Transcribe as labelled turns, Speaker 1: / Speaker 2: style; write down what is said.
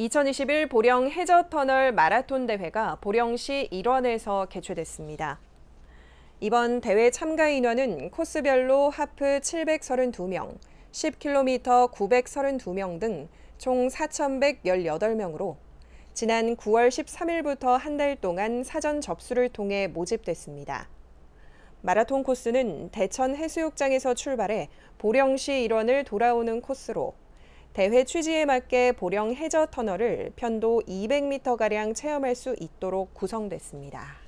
Speaker 1: 2021 보령 해저터널 마라톤 대회가 보령시 일원에서 개최됐습니다. 이번 대회 참가 인원은 코스별로 하프 732명, 10km 932명 등 총 4,118명으로 지난 9월 13일부터 한 달 동안 사전 접수를 통해 모집됐습니다. 마라톤 코스는 대천 해수욕장에서 출발해 보령시 일원을 돌아오는 코스로 대회 취지에 맞게 보령 해저 터널을 편도 200m가량 체험할 수 있도록 구성됐습니다.